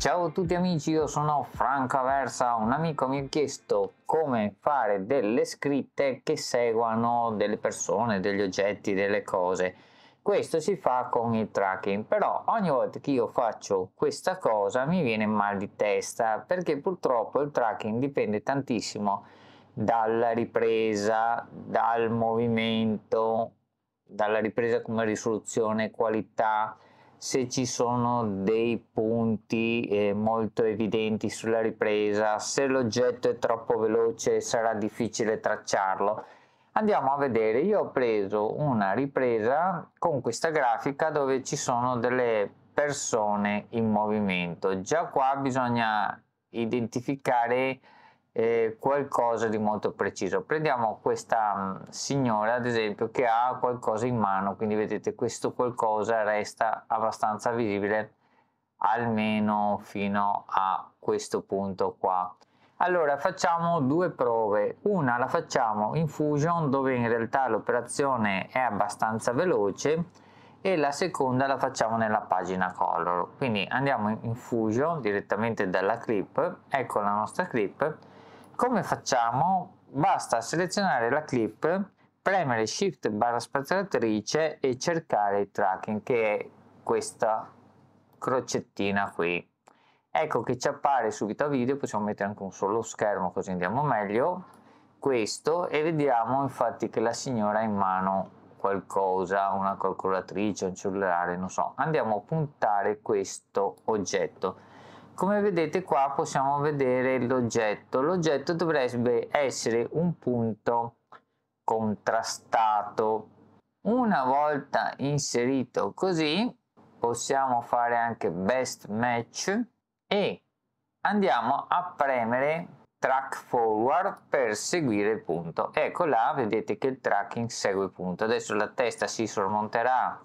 Ciao a tutti amici, io sono Franco Aversa, un amico mi ha chiesto come fare delle scritte che seguano delle persone, degli oggetti, delle cose. Questo si fa con il tracking, però ogni volta che io faccio questa cosa mi viene mal di testa perché purtroppo il tracking dipende tantissimo dalla ripresa, dal movimento, dalla ripresa come risoluzione, qualità, se ci sono dei punti eh, molto evidenti sulla ripresa, se l'oggetto è troppo veloce sarà difficile tracciarlo. Andiamo a vedere, io ho preso una ripresa con questa grafica dove ci sono delle persone in movimento. Già qua bisogna identificare eh, qualcosa di molto preciso. Prendiamo questa mm, signora, ad esempio, che ha qualcosa in mano, quindi vedete questo qualcosa resta abbastanza visibile almeno fino a questo punto qua. Allora facciamo due prove, una la facciamo in Fusion dove in realtà l'operazione è abbastanza veloce e la seconda la facciamo nella pagina color. Quindi andiamo in Fusion direttamente dalla clip, ecco la nostra clip come facciamo? Basta selezionare la clip, premere Shift barra spaziatrice e cercare il tracking che è questa crocettina qui. Ecco che ci appare subito a video, possiamo mettere anche un solo schermo così andiamo meglio. Questo e vediamo infatti che la signora ha in mano qualcosa, una calcolatrice, un cellulare, non so. Andiamo a puntare questo oggetto come vedete qua possiamo vedere l'oggetto l'oggetto dovrebbe essere un punto contrastato una volta inserito così possiamo fare anche best match e andiamo a premere track forward per seguire il punto ecco là vedete che il tracking segue il punto adesso la testa si sormonterà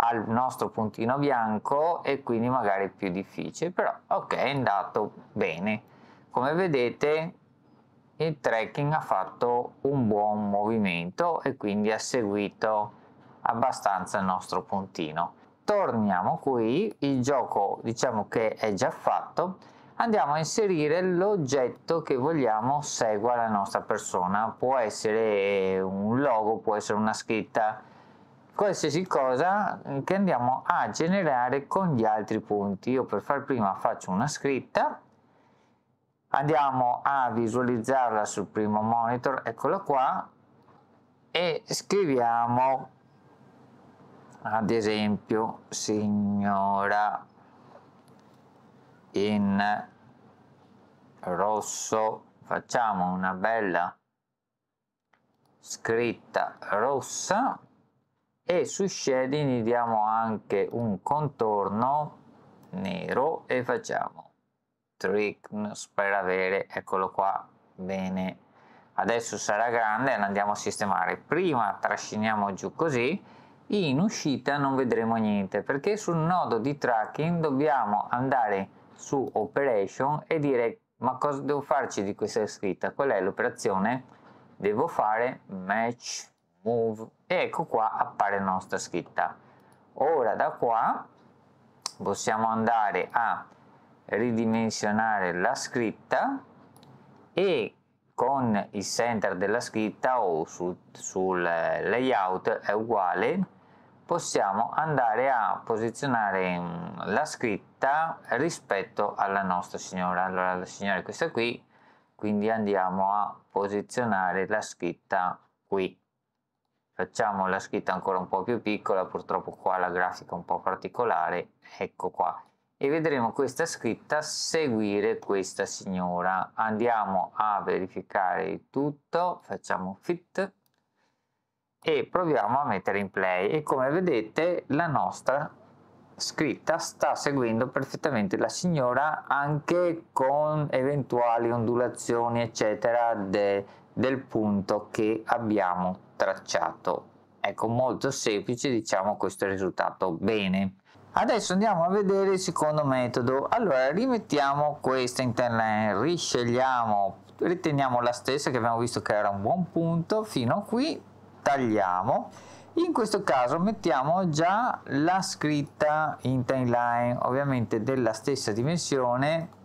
al nostro puntino bianco e quindi magari più difficile, però ok è andato bene. Come vedete il trekking ha fatto un buon movimento e quindi ha seguito abbastanza il nostro puntino. Torniamo qui, il gioco diciamo che è già fatto, andiamo a inserire l'oggetto che vogliamo segua la nostra persona, può essere un logo, può essere una scritta qualsiasi cosa che andiamo a generare con gli altri punti. Io per far prima faccio una scritta, andiamo a visualizzarla sul primo monitor, eccola qua, e scriviamo ad esempio signora in rosso, facciamo una bella scritta rossa e su shading gli diamo anche un contorno nero e facciamo trickness per avere eccolo qua bene adesso sarà grande e andiamo a sistemare prima trasciniamo giù così in uscita non vedremo niente perché sul nodo di tracking dobbiamo andare su operation e dire ma cosa devo farci di questa scritta qual è l'operazione devo fare match move e ecco qua appare la nostra scritta ora da qua possiamo andare a ridimensionare la scritta e con il center della scritta o sul, sul eh, layout è uguale possiamo andare a posizionare mm, la scritta rispetto alla nostra signora allora la signora è questa qui quindi andiamo a posizionare la scritta qui facciamo la scritta ancora un po' più piccola, purtroppo qua la grafica è un po' particolare, ecco qua, e vedremo questa scritta seguire questa signora. Andiamo a verificare tutto, facciamo fit e proviamo a mettere in play e come vedete la nostra scritta sta seguendo perfettamente la signora anche con eventuali ondulazioni eccetera de, del punto che abbiamo tracciato. Ecco, molto semplice, diciamo questo è risultato bene. Adesso andiamo a vedere il secondo metodo. Allora, rimettiamo questa interline, riscegliamo, riteniamo la stessa che abbiamo visto che era un buon punto, fino a qui, tagliamo. In questo caso mettiamo già la scritta interline, ovviamente della stessa dimensione,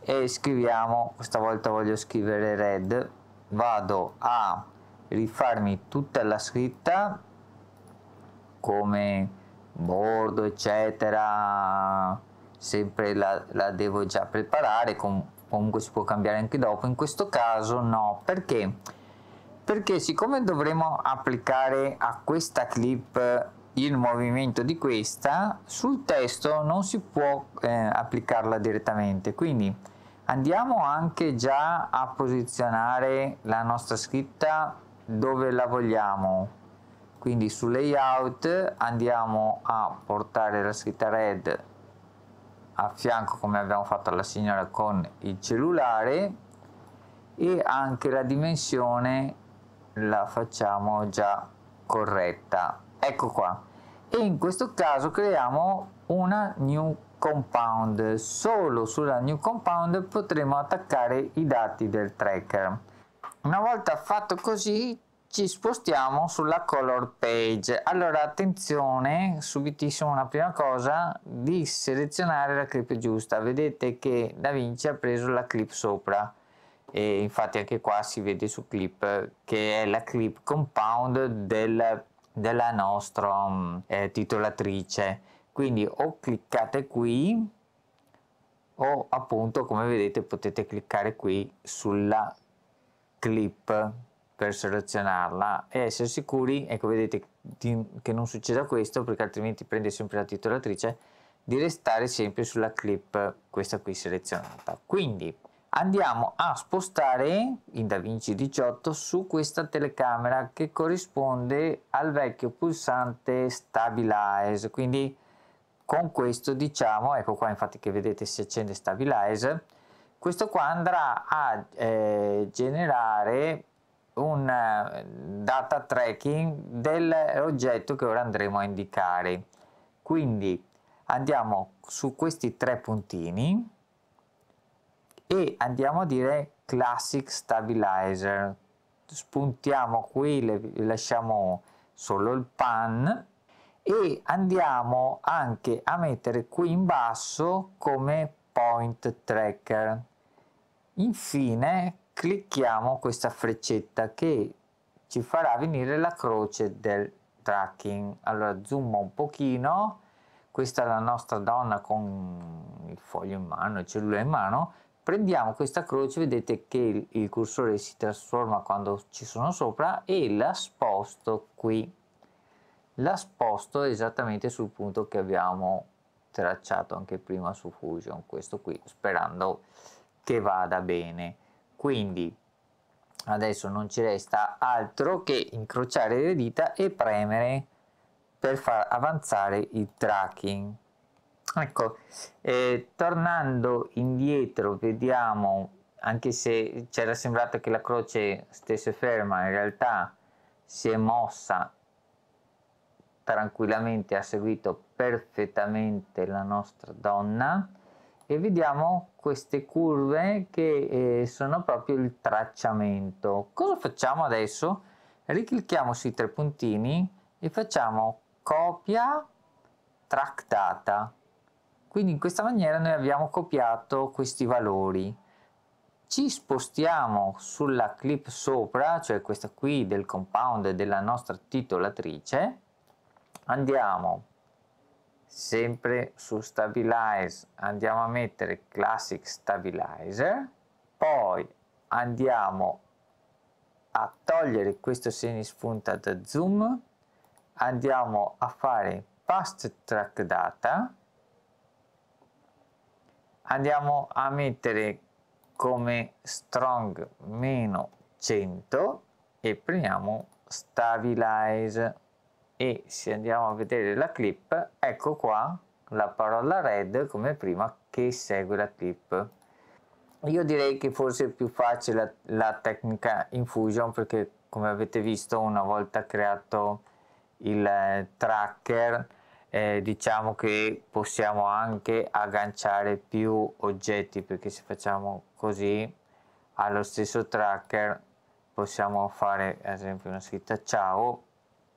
e scriviamo, questa volta voglio scrivere red, vado a rifarmi tutta la scritta come bordo eccetera sempre la, la devo già preparare com- comunque si può cambiare anche dopo in questo caso no perché perché siccome dovremo applicare a questa clip il movimento di questa sul testo non si può eh, applicarla direttamente quindi Andiamo anche già a posizionare la nostra scritta dove la vogliamo. Quindi su layout andiamo a portare la scritta red a fianco come abbiamo fatto alla signora con il cellulare e anche la dimensione la facciamo già corretta ecco qua e in questo caso creiamo una new compound. Solo sulla new compound potremo attaccare i dati del tracker. Una volta fatto così ci spostiamo sulla color page. Allora attenzione, subitissimo una prima cosa, di selezionare la clip giusta. Vedete che Da Vinci ha preso la clip sopra. E infatti anche qua si vede su clip che è la clip compound del, della nostra mm, eh, titolatrice quindi o cliccate qui o appunto come vedete potete cliccare qui sulla clip per selezionarla e essere sicuri ecco vedete che non succeda questo perché altrimenti prende sempre la titolatrice di restare sempre sulla clip questa qui selezionata quindi andiamo a spostare in DaVinci 18 su questa telecamera che corrisponde al vecchio pulsante stabilize quindi con questo diciamo, ecco qua infatti che vedete si accende stabilizer, questo qua andrà a eh, generare un eh, data tracking dell'oggetto che ora andremo a indicare. Quindi andiamo su questi tre puntini e andiamo a dire classic stabilizer. Spuntiamo qui, lasciamo solo il pan e andiamo anche a mettere qui in basso come point tracker infine clicchiamo questa freccetta che ci farà venire la croce del tracking allora zoom un pochino questa è la nostra donna con il foglio in mano il cellulare in mano prendiamo questa croce vedete che il, cursore si trasforma quando ci sono sopra e la sposto qui la sposto esattamente sul punto che abbiamo tracciato anche prima su Fusion, questo qui, sperando che vada bene. Quindi adesso non ci resta altro che incrociare le dita e premere per far avanzare il tracking. Ecco, eh, tornando indietro vediamo, anche se c'era sembrato che la croce stesse ferma, in realtà si è mossa tranquillamente ha seguito perfettamente la nostra donna e vediamo queste curve che eh, sono proprio il tracciamento cosa facciamo adesso riclicchiamo sui tre puntini e facciamo copia tractata quindi in questa maniera noi abbiamo copiato questi valori ci spostiamo sulla clip sopra cioè questa qui del compound della nostra titolatrice andiamo sempre su stabilize andiamo a mettere classic stabilizer poi andiamo a togliere questo spunta da zoom andiamo a fare past track data andiamo a mettere come strong meno 100 e premiamo stabilize e se andiamo a vedere la clip ecco qua la parola red come prima che segue la clip io direi che forse è più facile la, tecnica infusion perché come avete visto una volta creato il eh, tracker eh, diciamo che possiamo anche agganciare più oggetti perché se facciamo così allo stesso tracker possiamo fare ad esempio una scritta ciao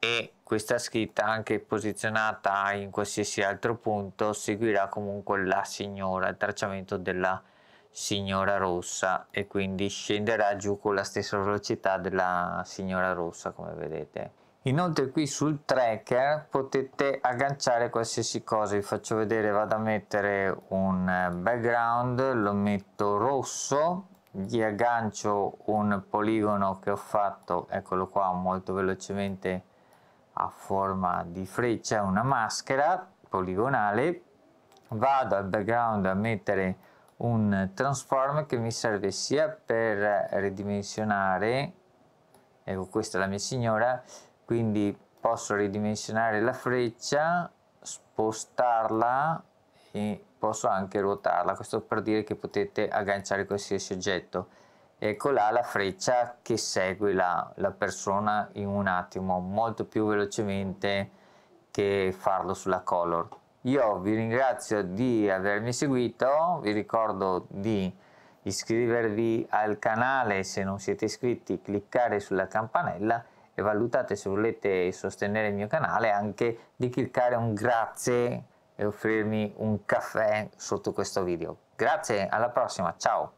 e questa scritta anche posizionata in qualsiasi altro punto seguirà comunque la signora, il tracciamento della signora rossa e quindi scenderà giù con la stessa velocità della signora rossa come vedete. Inoltre qui sul tracker potete agganciare qualsiasi cosa, vi faccio vedere, vado a mettere un eh, background, lo metto rosso, gli aggancio un poligono che ho fatto, eccolo qua molto velocemente a forma di freccia, una maschera poligonale, vado al background a mettere un transform che mi serve sia per ridimensionare, ecco questa è la mia signora, quindi posso ridimensionare la freccia, spostarla e posso anche ruotarla, questo per dire che potete agganciare qualsiasi oggetto ecco là la freccia che segue la, la, persona in un attimo molto più velocemente che farlo sulla color io vi ringrazio di avermi seguito vi ricordo di iscrivervi al canale se non siete iscritti cliccare sulla campanella e valutate se volete sostenere il mio canale anche di cliccare un grazie e offrirmi un caffè sotto questo video grazie alla prossima ciao